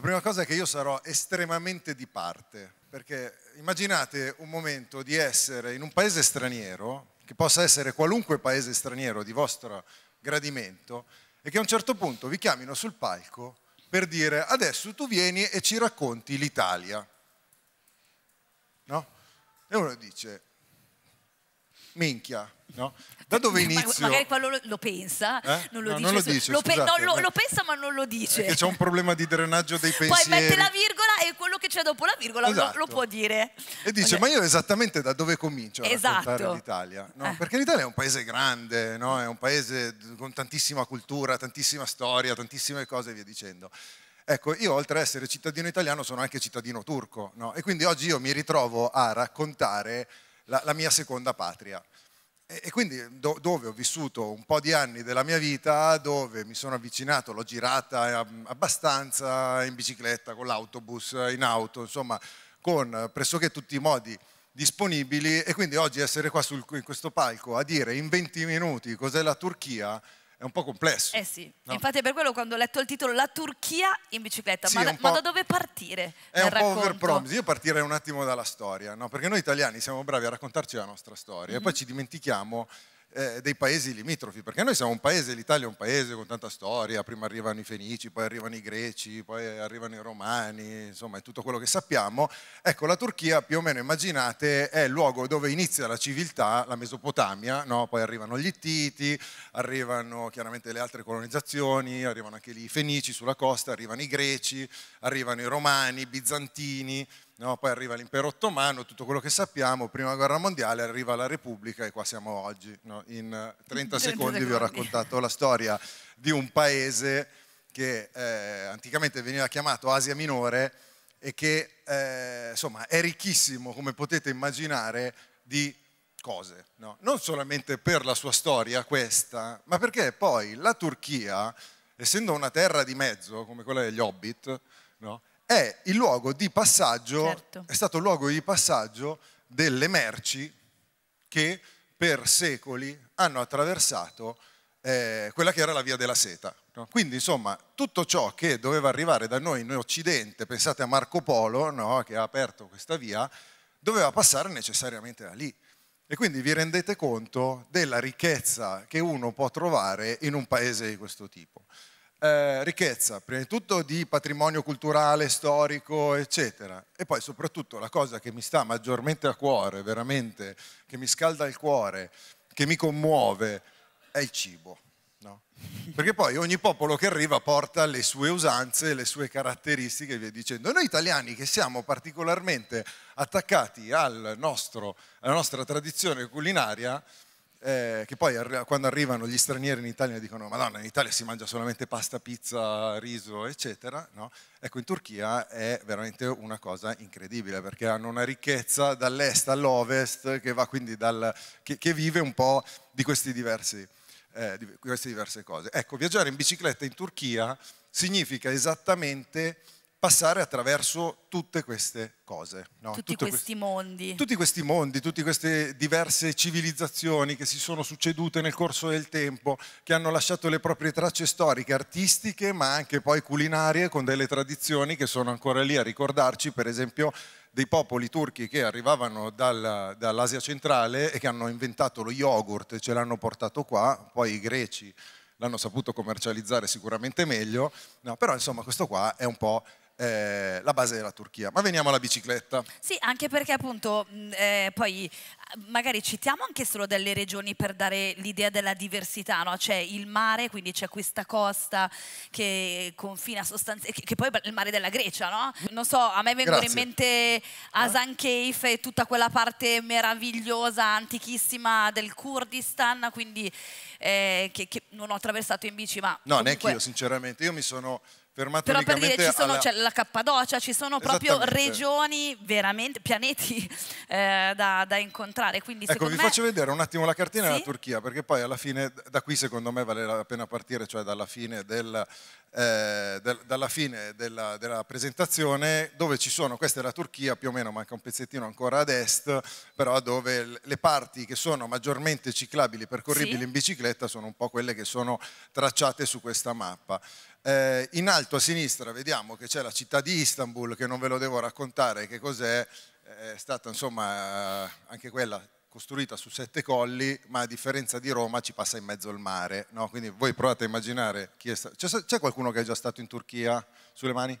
La prima cosa è che io sarò estremamente di parte, perché immaginate un momento di essere in un paese straniero, che possa essere qualunque paese straniero di vostro gradimento, e che a un certo punto vi chiamino sul palco per dire adesso tu vieni e ci racconti l'Italia. No? E uno dice, minchia, no? Da dove inizio? Ma, magari quello lo, pensa, eh? non lo no, dice. Non lo, dice lo, pe no, eh. lo, pensa ma non lo dice. C'è un problema di drenaggio dei pensieri. Poi mette la virgola e quello che c'è dopo la virgola esatto. lo, può dire. E dice, okay. ma io esattamente da dove comincio a esatto. l'Italia? No? Eh. Perché l'Italia è un paese grande, è un paese con tantissima cultura, tantissima storia, tantissime cose e via dicendo. Ecco, io oltre ad essere cittadino italiano sono anche cittadino turco, E quindi oggi io mi ritrovo a raccontare la, la mia seconda patria. E, e quindi do, dove ho vissuto un po' di anni della mia vita, dove mi sono avvicinato, l'ho girata eh, abbastanza in bicicletta, con l'autobus, in auto, insomma, con eh, pressoché tutti i modi disponibili e quindi oggi essere qua sul, in questo palco a dire in 20 minuti cos'è la Turchia è un po' complesso. Eh sì, no? infatti è per quello quando ho letto il titolo La Turchia in bicicletta, sì, ma, da, ma, da, dove partire? È un racconto? po' overpromise, io partirei un attimo dalla storia, no? perché noi italiani siamo bravi a raccontarci la nostra storia mm -hmm. e poi mhm. ci dimentichiamo eh, dei paesi limitrofi, perché noi siamo un paese, l'Italia è un paese con tanta storia, prima arrivano i Fenici, poi arrivano i Greci, poi arrivano i Romani, insomma è tutto quello che sappiamo. Ecco, la Turchia più o meno immaginate è il luogo dove inizia la civiltà, la Mesopotamia, no? poi arrivano gli Ittiti, arrivano chiaramente le altre colonizzazioni, arrivano anche lì i Fenici sulla costa, arrivano i Greci, arrivano i Romani, i Bizantini, No, poi arriva l'impero ottomano, tutto quello che sappiamo, prima guerra mondiale, arriva la Repubblica e qua siamo oggi. No? In 30, 30 secondi, secondi vi ho raccontato la storia di un paese che eh, anticamente veniva chiamato Asia Minore e che eh, insomma è ricchissimo, come potete immaginare, di cose. No? Non solamente per la sua storia questa, ma perché poi la Turchia, essendo una terra di mezzo, come quella degli Hobbit, no? è il luogo di passaggio, certo. è stato il luogo di passaggio delle merci che per secoli hanno attraversato eh, quella che era la via della seta. No? Quindi insomma tutto ciò che doveva arrivare da noi in Occidente, pensate a Marco Polo no? che ha aperto questa via, doveva passare necessariamente da lì. E quindi vi rendete conto della ricchezza che uno può trovare in un paese di questo tipo eh, ricchezza, prima di tutto di patrimonio culturale, storico, eccetera. E poi soprattutto la cosa che mi sta maggiormente a cuore, veramente, che mi scalda il cuore, che mi commuove, è il cibo. No? Perché poi ogni popolo che arriva porta le sue usanze, le sue caratteristiche e via dicendo. Noi italiani che siamo particolarmente attaccati al nostro, alla nostra tradizione culinaria, eh, che poi arri quando arrivano gli stranieri in Italia dicono madonna in Italia si mangia solamente pasta, pizza, riso eccetera, no? ecco in Turchia è veramente una cosa incredibile perché hanno una ricchezza dall'est all'ovest che, dal, che, che, vive un po' di, diversi, eh, di queste diverse cose. Ecco viaggiare in bicicletta in Turchia significa esattamente passare attraverso tutte queste cose. No? Tutti tutte questi, questi mondi. Tutti questi mondi, tutte queste diverse civilizzazioni che si sono succedute nel corso del tempo, che hanno lasciato le proprie tracce storiche, artistiche, ma anche poi culinarie, con delle tradizioni che sono ancora lì a ricordarci, per esempio dei popoli turchi che arrivavano dal, dall'Asia centrale e che hanno inventato lo yogurt e ce l'hanno portato qua, poi i greci l'hanno saputo commercializzare sicuramente meglio, no, però insomma questo qua è un po' eh, la base della Turchia. Ma veniamo alla bicicletta. Sì, anche perché appunto mm, eh, poi eh, magari citiamo anche solo delle regioni per dare l'idea della diversità, no? c'è il mare, quindi c'è questa costa che confina sostanzialmente, che, poi è il mare della Grecia, no? Non so, a me vengono Grazie. in mente Asan Keif e tutta quella parte meravigliosa, antichissima del Kurdistan, quindi eh, che, che, non ho attraversato in bici, ma... No, comunque... neanche io sinceramente, io mi sono fermato Però per dire, ci sono, alla... c'è cioè, la Cappadocia, ci sono proprio regioni, veramente, pianeti eh, da, da, incontrare. Quindi, ecco, vi me... faccio vedere un attimo la cartina sì? della Turchia, perché poi alla fine, da qui secondo me vale la pena partire, cioè dalla fine, del, eh, del, dalla fine della, della, presentazione, dove ci sono, questa è la Turchia, più o meno manca un pezzettino ancora ad est, però dove le parti che sono maggiormente ciclabili, percorribili sì? in bicicletta, sono un po' quelle che sono tracciate su questa mappa. Eh, in alto a sinistra vediamo che c'è la città di Istanbul, che non ve lo devo raccontare che cos'è, eh, è stata insomma anche quella costruita su sette colli, ma a differenza di Roma ci passa in mezzo il mare, no? quindi voi provate a immaginare chi è stato... C'è, qualcuno che è già stato in Turchia? Sulle mani?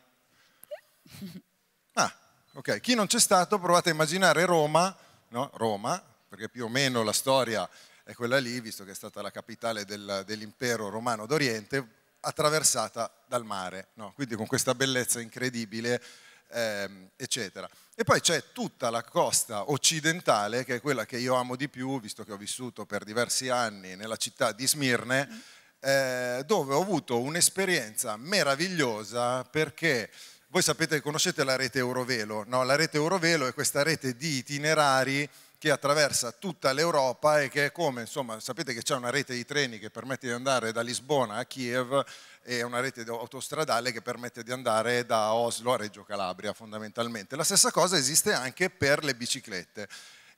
Ah, ok, chi non c'è stato provate a immaginare Roma, no? Roma, perché più o meno la storia è quella lì, visto che è stata la capitale del, dell'impero romano d'Oriente, attraversata dal mare, no? quindi con questa bellezza incredibile, ehm, eccetera. E poi c'è tutta la costa occidentale, che è quella che io amo di più, visto che ho vissuto per diversi anni nella città di Smirne, eh, dove ho avuto un'esperienza meravigliosa perché voi sapete, conoscete la rete Eurovelo, no? la rete Eurovelo è questa rete di itinerari che attraversa tutta l'Europa e che è come, insomma, sapete che c'è una rete di treni che permette di andare da Lisbona a Kiev e una rete autostradale che permette di andare da Oslo a Reggio Calabria fondamentalmente. La stessa cosa esiste anche per le biciclette.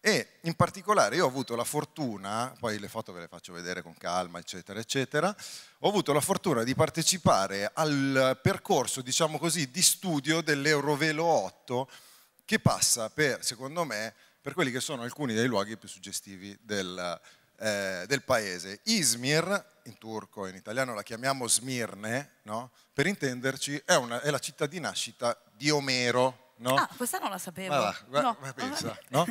E in particolare io ho avuto la fortuna, poi le foto ve le faccio vedere con calma, eccetera, eccetera, ho avuto la fortuna di partecipare al percorso, diciamo così, di studio dell'Eurovelo 8 che passa per, secondo me, per quelli che sono alcuni dei luoghi più suggestivi del, eh, del paese. Izmir, in turco, e in italiano la chiamiamo Smirne, no? per intenderci è, una, è, la città di nascita di Omero. No? Ah, questa non la sapevo. Ma, va, no. ma pensa, no?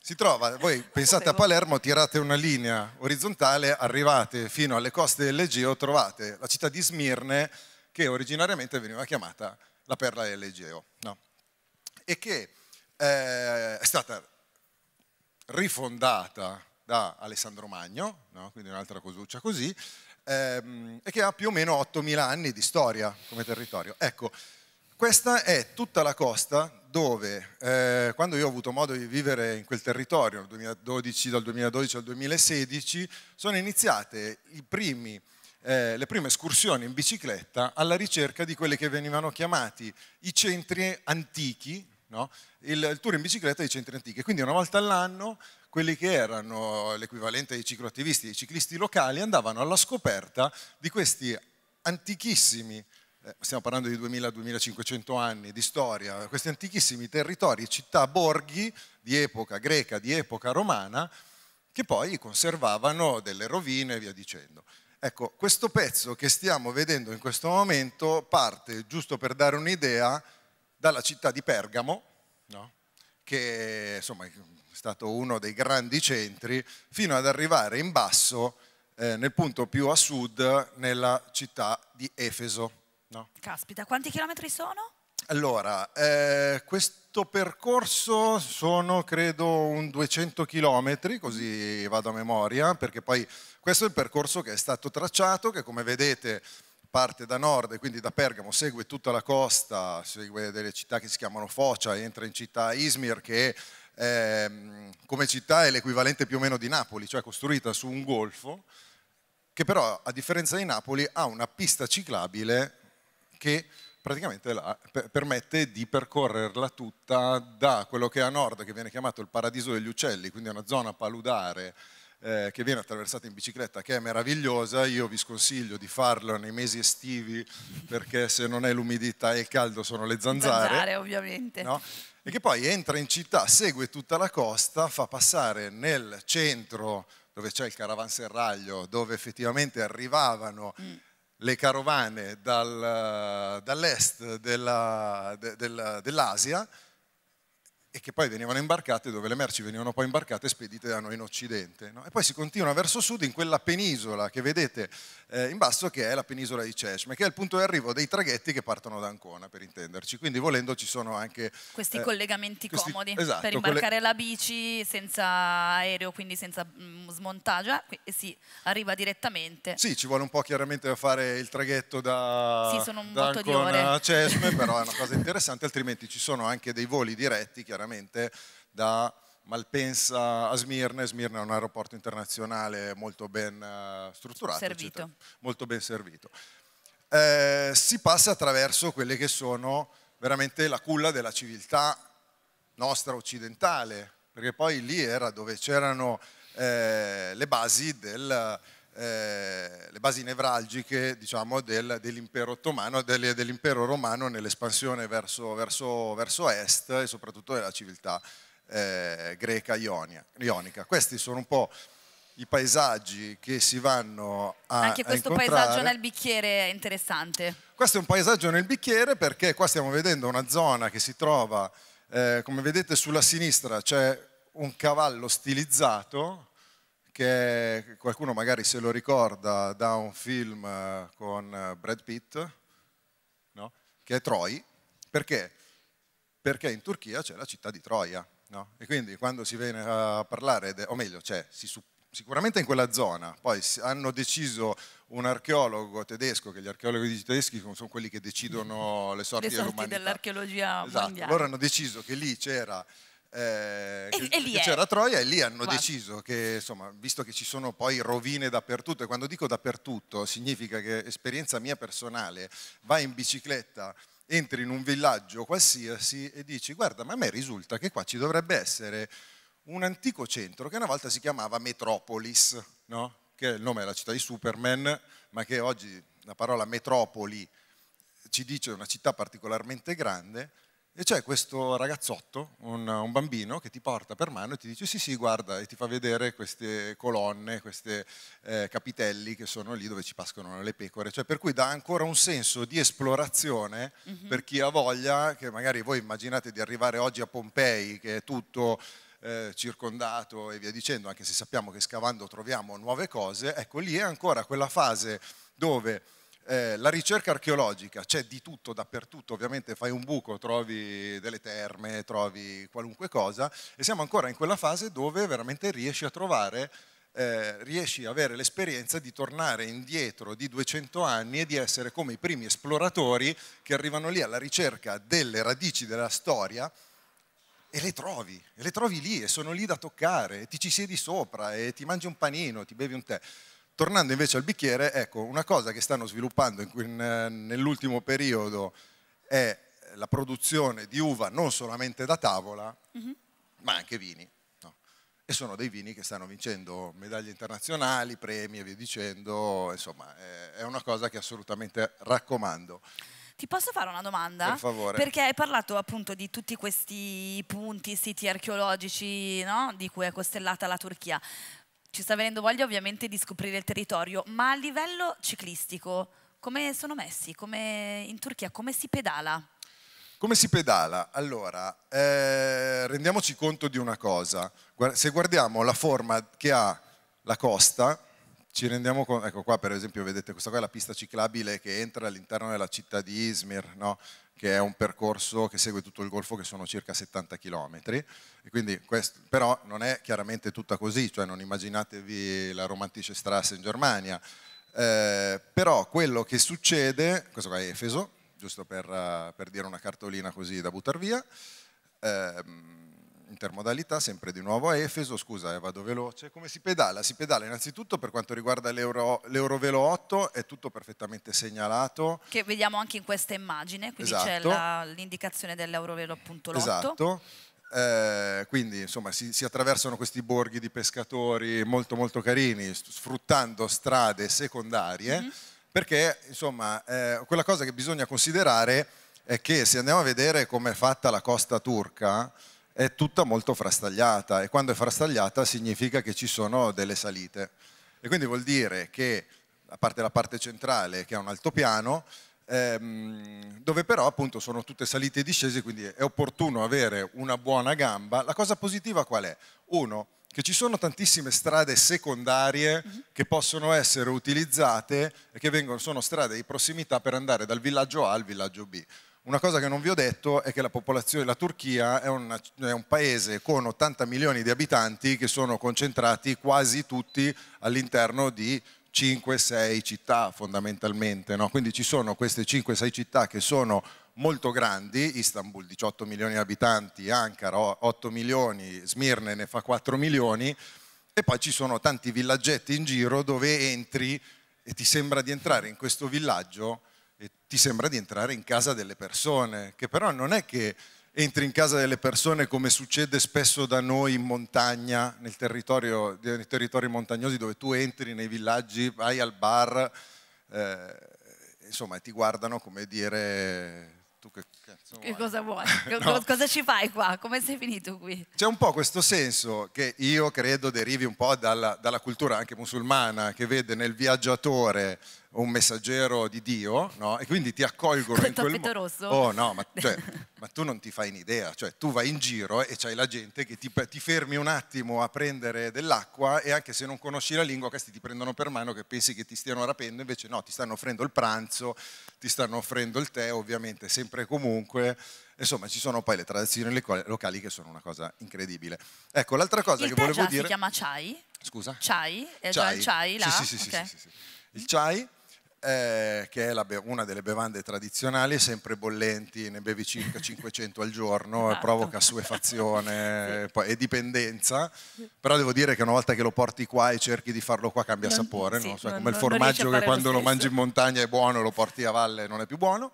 Si trova, voi pensate a Palermo, tirate una linea orizzontale, arrivate fino alle coste dell'Egeo, trovate la città di Smirne che originariamente veniva chiamata la perla dell'Egeo no? e che eh, è stata rifondata da Alessandro Magno, no? quindi un'altra cosuccia così, ehm, e che ha più o meno 8.000 anni di storia come territorio. Ecco, questa è tutta la costa dove, eh, quando io ho avuto modo di vivere in quel territorio, dal 2012, dal 2012 al 2016, sono iniziate primi, eh, le prime escursioni in bicicletta alla ricerca di quelli che venivano chiamati i centri antichi, No? Il, il, tour in bicicletta dei centri antichi. Quindi una volta all'anno quelli che erano l'equivalente ai cicloattivisti, i ciclisti locali, andavano alla scoperta di questi antichissimi, eh, stiamo parlando di 2000-2500 anni di storia, questi antichissimi territori, città, borghi di epoca greca, di epoca romana, che poi conservavano delle rovine e via dicendo. Ecco, questo pezzo che stiamo vedendo in questo momento parte, giusto per dare un'idea, dalla città di Pergamo, no? che insomma, è stato uno dei grandi centri, fino ad arrivare in basso, eh, nel punto più a sud, nella città di Efeso. No? Caspita, quanti chilometri sono? Allora, eh, questo percorso sono credo un 200 chilometri, così vado a memoria, perché poi questo è il percorso che è stato tracciato, che come vedete parte da nord e quindi da Pergamo, segue tutta la costa, segue delle città che si chiamano Focia, entra in città Izmir che è, ehm, come città è l'equivalente più o meno di Napoli, cioè costruita su un golfo, che però a differenza di Napoli ha una pista ciclabile che praticamente la, permette di percorrerla tutta da quello che è a nord, che viene chiamato il paradiso degli uccelli, quindi è una zona paludare eh, che viene attraversata in bicicletta, che è meravigliosa, io vi sconsiglio di farlo nei mesi estivi perché se non è l'umidità e il caldo sono le zanzare. Zanzare ovviamente. No? E che poi entra in città, segue tutta la costa, fa passare nel centro dove c'è il caravanserraglio, dove effettivamente arrivavano... Mm le carovane dal, dall'est della, de, della, dell'Asia e che poi venivano imbarcate dove le merci venivano poi imbarcate e spedite da noi in Occidente. No? E poi si continua verso sud in quella penisola che vedete eh, in basso che è la penisola di Ceshme, che è il punto di arrivo dei traghetti che partono da Ancona per intenderci. Quindi volendo ci sono anche... Questi eh, collegamenti questi, comodi esatto, per imbarcare la bici senza aereo, quindi senza mh, mm, smontaggio, e ah, si arriva direttamente. Sì, ci vuole un po' chiaramente fare il traghetto da, sì, sono un da Ancona a Ceshme, però è una cosa interessante, altrimenti ci sono anche dei voli diretti chiaramente chiaramente da Malpensa a Smirne, Smirne è un aeroporto internazionale molto ben eh, strutturato, servito. molto ben servito. Eh, si passa attraverso quelle che sono veramente la culla della civiltà nostra occidentale, perché poi lì era dove c'erano eh, le basi del, eh, le basi nevralgiche diciamo, del, dell'impero ottomano, del, dell'impero romano nell'espansione verso, verso, verso, est e soprattutto della civiltà eh, greca ionia, ionica. Questi sono un po' i paesaggi che si vanno a Anche questo a paesaggio nel bicchiere è interessante. Questo è un paesaggio nel bicchiere perché qua stiamo vedendo una zona che si trova, eh, come vedete sulla sinistra c'è un cavallo stilizzato che qualcuno magari se lo ricorda da un film eh, con eh, Brad Pitt, no? che è Troy, perché? Perché in Turchia c'è la città di Troia, no? e quindi quando si viene a parlare, de, o meglio, cioè, si, sicuramente in quella zona, poi hanno deciso un archeologo tedesco, che gli archeologi tedeschi sono quelli che decidono le sorti, le sorti dell'archeologia esatto. mondiale. Loro hanno deciso che lì c'era eh, e, e c'era Troia e lì hanno Guarda. deciso che, insomma, visto che ci sono poi rovine dappertutto, e quando dico dappertutto significa che esperienza mia personale, vai in bicicletta, entri in un villaggio qualsiasi e dici guarda, ma a me risulta che qua ci dovrebbe essere un antico centro che una volta si chiamava Metropolis, no? che il nome è la città di Superman, ma che oggi la parola metropoli ci dice una città particolarmente grande e c'è questo ragazzotto, un, un, bambino, che ti porta per mano e ti dice sì sì guarda e ti fa vedere queste colonne, questi eh, capitelli che sono lì dove ci pascono le pecore, cioè per cui dà ancora un senso di esplorazione mm-hmm. per chi ha voglia, che magari voi immaginate di arrivare oggi a Pompei che è tutto eh, circondato e via dicendo, anche se sappiamo che scavando troviamo nuove cose, ecco lì è ancora quella fase dove eh, la ricerca archeologica c'è di tutto, dappertutto, ovviamente fai un buco, trovi delle terme, trovi qualunque cosa e siamo ancora in quella fase dove veramente riesci a trovare eh, riesci ad avere l'esperienza di tornare indietro di 200 anni e di essere come i primi esploratori che arrivano lì alla ricerca delle radici della storia e le trovi, e le trovi lì e sono lì da toccare, e ti ci siedi sopra e ti mangi un panino, ti bevi un tè. Tornando invece al bicchiere, ecco, una cosa che stanno sviluppando eh, nell'ultimo periodo è la produzione di uva non solamente da tavola, mm -hmm. ma anche vini. No? E sono dei vini che stanno vincendo medaglie internazionali, premi e via dicendo, insomma, è una cosa che assolutamente raccomando. Ti posso fare una domanda? Per favore. Perché hai parlato appunto di tutti questi punti, siti archeologici no? di cui è costellata la Turchia ci sta venendo voglia ovviamente di scoprire il territorio, ma a livello ciclistico come sono messi? Come in Turchia come si pedala? Come si pedala? Allora, eh, rendiamoci conto di una cosa. Se guardiamo la forma che ha la costa, ci rendiamo conto, ecco qua per esempio vedete questa qua è la pista ciclabile che entra all'interno della città di Izmir, no? che è un percorso che segue tutto il golfo che sono circa 70 km, questo, però non è chiaramente tutta così, cioè non immaginatevi la romantische Strasse in Germania, eh, però quello che succede, questo qua è Efeso, giusto per, per dire una cartolina così da buttare via, ehm, intermodalità, sempre di nuovo a Efeso, scusa eh, vado veloce, come si pedala? Si pedala innanzitutto per quanto riguarda l'Euro, l'Eurovelo 8, è tutto perfettamente segnalato. Che vediamo anche in questa immagine, quindi esatto. c'è la, l'indicazione dell'Eurovelo appunto l'8. Esatto. Eh, quindi insomma si, si, attraversano questi borghi di pescatori molto molto carini, sfruttando strade secondarie, mm-hmm. perché insomma eh, quella cosa che bisogna considerare è che se andiamo a vedere com'è fatta la costa turca, è tutta molto frastagliata e quando è frastagliata significa che ci sono delle salite. E quindi vuol dire che, a parte la parte centrale che è un altopiano, ehm, dove però appunto sono tutte salite e discese, quindi è opportuno avere una buona gamba. La cosa positiva qual è? Uno, che ci sono tantissime strade secondarie mhm. che possono essere utilizzate e che vengono, sono strade di prossimità per andare dal villaggio A al villaggio B. Una cosa che non vi ho detto è che la popolazione, la Turchia è, una, è, un paese con 80 milioni di abitanti che sono concentrati quasi tutti all'interno di 5-6 città fondamentalmente, no? quindi ci sono queste 5-6 città che sono molto grandi, Istanbul 18 milioni di abitanti, Ankara 8 milioni, Smirne ne fa 4 milioni e poi ci sono tanti villaggetti in giro dove entri e ti sembra di entrare in questo villaggio e ti sembra di entrare in casa delle persone, che però non è che entri in casa delle persone come succede spesso da noi in montagna, nel territorio, nei territori montagnosi dove tu entri nei villaggi, vai al bar, eh, insomma ti guardano come dire tu che cazzo vuoi? Che cosa vuoi? no. Cosa ci fai qua? Come sei finito qui? C'è un po' questo senso che io credo derivi un po' dalla, dalla cultura anche musulmana che vede nel viaggiatore un messaggero di Dio, no? E quindi ti accolgono Col in quel modo. rosso. Oh no, ma, cioè, ma, tu non ti fai un'idea, cioè tu vai in giro e c'hai la gente che ti, ti, fermi un attimo a prendere dell'acqua e anche se non conosci la lingua, questi ti prendono per mano che pensi che ti stiano rapendo, invece no, ti stanno offrendo il pranzo, ti stanno offrendo il tè, ovviamente, sempre e comunque. Insomma, ci sono poi le tradizioni locali che sono una cosa incredibile. Ecco, l'altra cosa il che volevo dire... si chiama chai? Scusa? Chai? È eh, chai. Già chai là? Sì, sì, sì, okay. sì, sì, sì. Il chai eh, che è la, una delle bevande tradizionali, sempre bollenti, ne bevi circa 500 al giorno, esatto. provoca suefazione sì. e dipendenza, però devo dire che una volta che lo porti qua e cerchi di farlo qua cambia non, sapore, sì, no? cioè, non, come il formaggio che quando lo, lo mangi in montagna è buono, lo porti a valle non è più buono.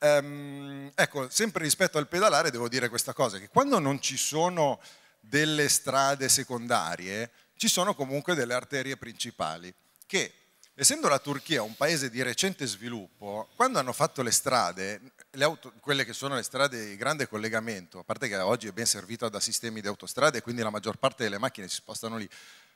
Ehm, ecco, sempre rispetto al pedalare devo dire questa cosa, che quando non ci sono delle strade secondarie, ci sono comunque delle arterie principali che Essendo la Turchia un paese di recente sviluppo, quando hanno fatto le strade, le auto, quelle che sono le strade di grande collegamento, a parte che oggi è ben servita da sistemi di autostrade, quindi la maggior parte delle macchine si spostano lì,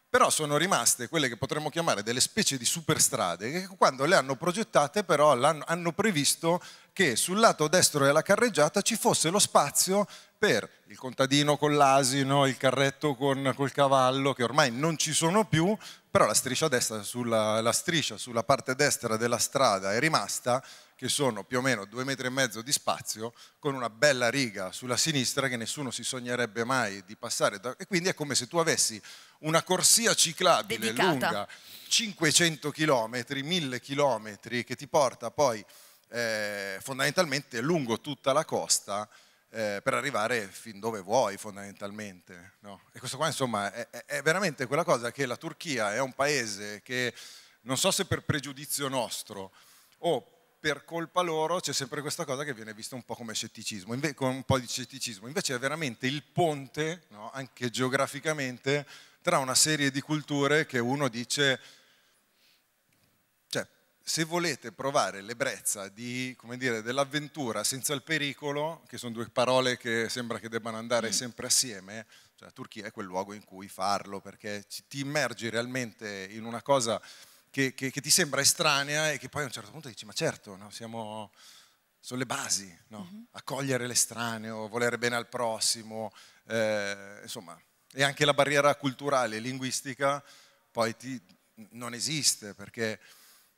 però sono rimaste quelle che potremmo chiamare delle specie di superstrade, che quando le hanno progettate però hanno previsto che sul lato destro della carreggiata ci fosse lo spazio per il contadino con l'asino, il carretto con, col cavallo, che ormai non ci sono più, però la striscia, destra sulla, la striscia sulla parte destra della strada è rimasta, che sono più o meno due metri e mezzo di spazio, con una bella riga sulla sinistra che nessuno si sognerebbe mai di passare. Da, e quindi è come se tu avessi una corsia ciclabile Dedicata. lunga 500 km, 1000 km, che ti porta poi eh, fondamentalmente lungo tutta la costa eh, per arrivare fin dove vuoi fondamentalmente. No? E questo qua insomma è, è, veramente quella cosa che la Turchia è un paese che non so se per pregiudizio nostro o per colpa loro c'è sempre questa cosa che viene vista un po' come scetticismo, con un po' di scetticismo, invece è veramente il ponte, no? anche geograficamente, tra una serie di culture che uno dice se volete provare l'ebbrezza di, dire, dell'avventura senza il pericolo, che sono due parole che sembra che debbano andare mm. sempre assieme, cioè, la Turchia è quel luogo in cui farlo, perché ti immergi realmente in una cosa che, che, che ti sembra estranea e che poi a un certo punto dici, ma certo, no, siamo, sulle basi, no? mm-hmm. accogliere l'estraneo, volere bene al prossimo, eh, insomma, e anche la barriera culturale e linguistica poi ti, non esiste perché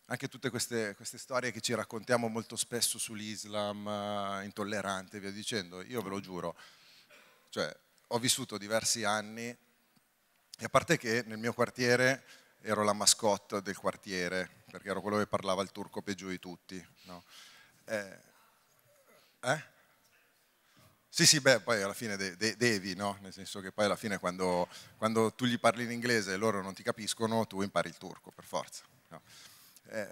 anche tutte queste, queste, storie che ci raccontiamo molto spesso sull'Islam, eh, intollerante e via dicendo, io ve lo giuro, cioè, ho vissuto diversi anni e a parte che nel mio quartiere ero la mascotte del quartiere, perché ero quello che parlava il turco peggio di tutti. No? Eh, eh? Sì, sì, beh, poi alla fine de, de, devi, no? Nel senso che poi alla fine quando, quando, tu gli parli in inglese e loro non ti capiscono, tu impari il turco, per forza. No? Eh,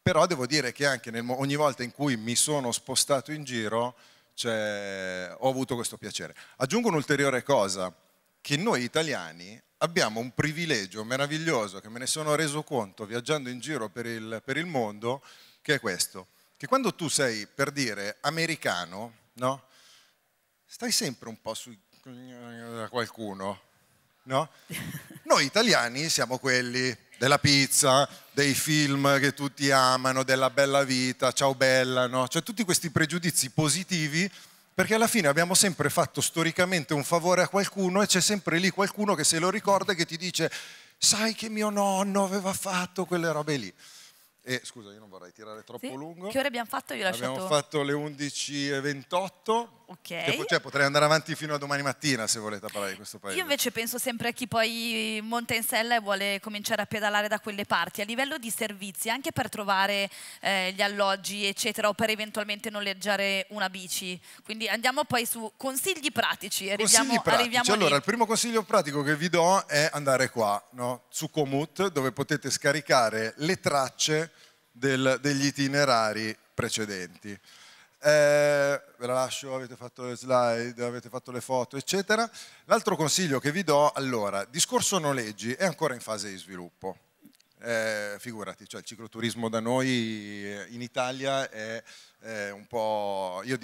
però devo dire che anche nel, ogni volta in cui mi sono spostato in giro cioè, ho avuto questo piacere. Aggiungo un'ulteriore cosa, che noi italiani abbiamo un privilegio meraviglioso che me ne sono reso conto viaggiando in giro per il, per il mondo, che è questo, che quando tu sei, per dire, americano, no? stai sempre un po' su qualcuno, no? Noi italiani siamo quelli della pizza, dei film che tutti amano, della bella vita, ciao bella, no? Cioè tutti questi pregiudizi positivi perché alla fine abbiamo sempre fatto storicamente un favore a qualcuno e c'è sempre lì qualcuno che se lo ricorda e che ti dice sai che mio nonno aveva fatto quelle robe lì. E scusa, io non vorrei tirare troppo sì? lungo. Che ore abbiamo fatto? Io lasciato... Abbiamo fatto le 11.28. Ok. Che, cioè, potrei andare avanti fino a domani mattina se volete parlare di questo paese. Io invece penso sempre a chi poi monta in sella e vuole cominciare a pedalare da quelle parti. A livello di servizi, anche per trovare eh, gli alloggi, eccetera, o per eventualmente noleggiare una bici. Quindi andiamo poi su consigli pratici. Arriviamo, consigli pratici. Arriviamo allora, lì. il primo consiglio pratico che vi do è andare qua, no? su Comut, dove potete scaricare le tracce del, degli itinerari precedenti. Eh, ve la lascio, avete fatto le slide, avete fatto le foto, eccetera. L'altro consiglio che vi do, allora, discorso noleggi è ancora in fase di sviluppo. Eh, figurati, cioè il cicloturismo da noi eh, in Italia è, è un po'... Io,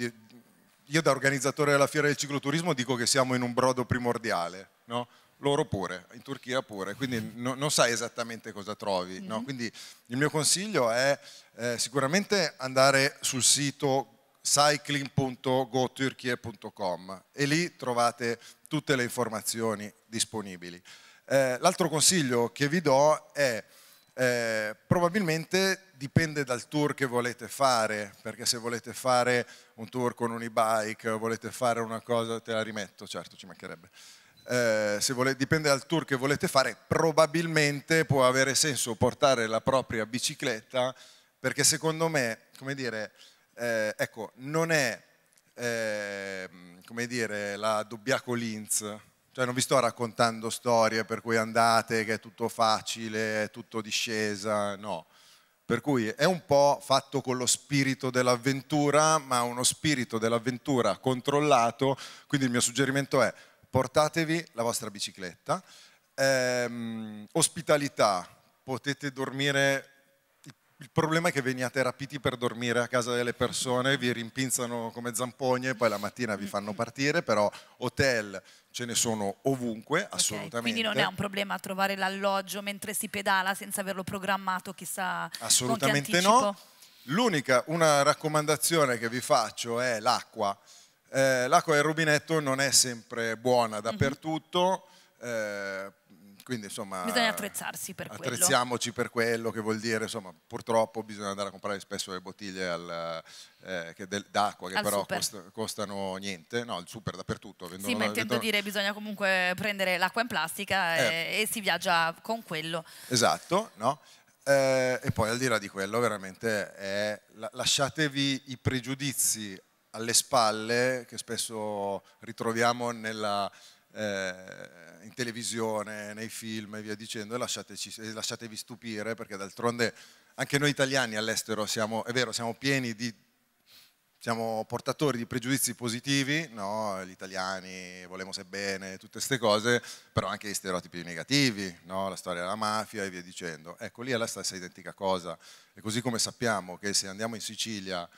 io, da organizzatore della fiera del cicloturismo dico che siamo in un brodo primordiale, no? loro pure, in Turchia pure, quindi no, non sai esattamente cosa trovi. Mm-hmm. No? Quindi il mio consiglio è eh, sicuramente andare sul sito cycling.goturchie.com e lì trovate tutte le informazioni disponibili. Eh, l'altro consiglio che vi do è eh, probabilmente dipende dal tour che volete fare, perché se volete fare un tour con un e-bike, volete fare una cosa, te la rimetto, certo ci mancherebbe. Eh, se volete, dipende dal tour che volete fare, probabilmente può avere senso portare la propria bicicletta perché secondo me, come dire, eh, ecco, non è, eh, come dire, la Dubbiaco Linz, cioè non vi sto raccontando storie per cui andate, che è tutto facile, è tutto discesa, no. Per cui è un po' fatto con lo spirito dell'avventura, ma uno spirito dell'avventura controllato, quindi il mio suggerimento è portatevi la vostra bicicletta. Eh, ospitalità, potete dormire il problema è che veniate rapiti per dormire a casa delle persone, vi rimpinzano come zampogne, poi la mattina vi fanno partire, però hotel ce ne sono ovunque, okay, assolutamente. Quindi non è un problema trovare l'alloggio mentre si pedala senza averlo programmato, chissà. Assolutamente no. L'unica, una raccomandazione che vi faccio è l'acqua. Eh, l'acqua del rubinetto non è sempre buona mhm. dappertutto, eh, quindi insomma... Bisogna attrezzarsi per quello. Attrezziamoci per quello, che vuol dire, insomma, purtroppo bisogna andare a comprare spesso le bottiglie al, eh, che del, d'acqua che al però costa, costano niente, no, il super dappertutto. Vendono, sì, ma intendo dire bisogna comunque prendere l'acqua in plastica e, eh. e si viaggia con quello. Esatto, no? Eh, e poi al di là di quello, veramente è, lasciatevi i pregiudizi alle spalle che spesso ritroviamo nella, eh, in televisione, nei film e via dicendo, e, lasciatevi stupire perché d'altronde anche noi italiani all'estero siamo, è vero, siamo pieni di siamo portatori di pregiudizi positivi, no? gli italiani volemo se bene, tutte queste cose, però anche gli stereotipi negativi, no? la storia della mafia e via dicendo. Ecco, lì è la stessa identica cosa. E così come sappiamo che se andiamo in Sicilia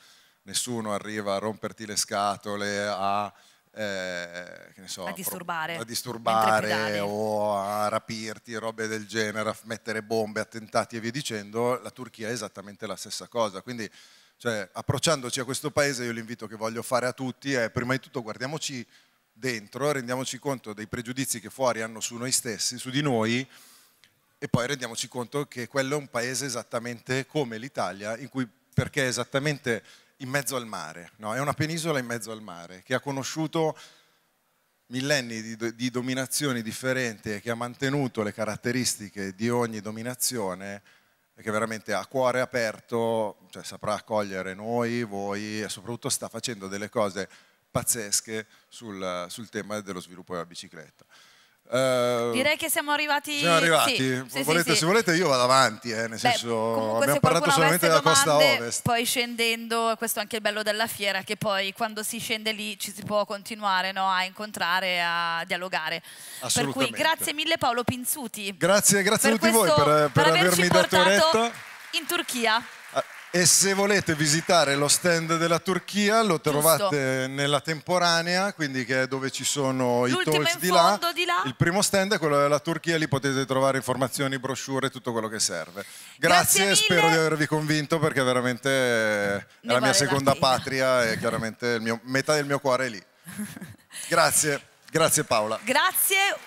nessuno arriva a romperti le scatole, a, eh, so, a disturbare, a disturbare o a rapirti, robe del genere, a mettere bombe, attentati e via dicendo, la Turchia è esattamente la stessa cosa. Quindi, cioè, approcciandoci a questo paese, io l'invito che voglio fare a tutti è, prima di tutto, guardiamoci dentro, rendiamoci conto dei pregiudizi che fuori hanno su noi stessi, su di noi, e poi rendiamoci conto che quello è un paese esattamente come l'Italia, in cui perché esattamente in mezzo al mare, no? è una penisola in mezzo al mare che ha conosciuto millenni di, di dominazioni differenti e che ha mantenuto le caratteristiche di ogni dominazione e che veramente a cuore aperto cioè, saprà accogliere noi, voi e soprattutto sta facendo delle cose pazzesche sul, sul tema dello sviluppo della bicicletta. Eh, Direi che siamo arrivati. Siamo arrivati. Sì, volete, sì, se volete, io vado avanti. Eh, nel Beh, senso, comunque, abbiamo parlato solamente della domande, costa ovest. Poi scendendo, questo è anche il bello della fiera, che poi quando si scende lì ci si può continuare no, a incontrare, a dialogare. Per cui grazie mille, Paolo Pinzuti. Grazie, grazie a tutti voi eh, per, per, per avermi dato retta. In Turchia. E se volete visitare lo stand della Turchia lo trovate Giusto. nella temporanea, quindi che è dove ci sono i talks di là. di là. Il primo stand è quello della Turchia, lì potete trovare informazioni, brochure tutto quello che serve. Grazie, Grazie spero di avervi convinto perché veramente è Mi la mia seconda la patria e chiaramente mio, metà del mio cuore è lì. Grazie. Grazie Paola. Grazie.